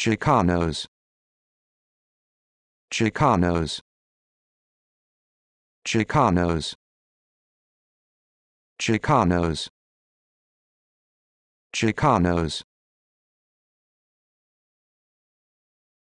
Chicanos Chicanos Chicanos Chicanos Chicanos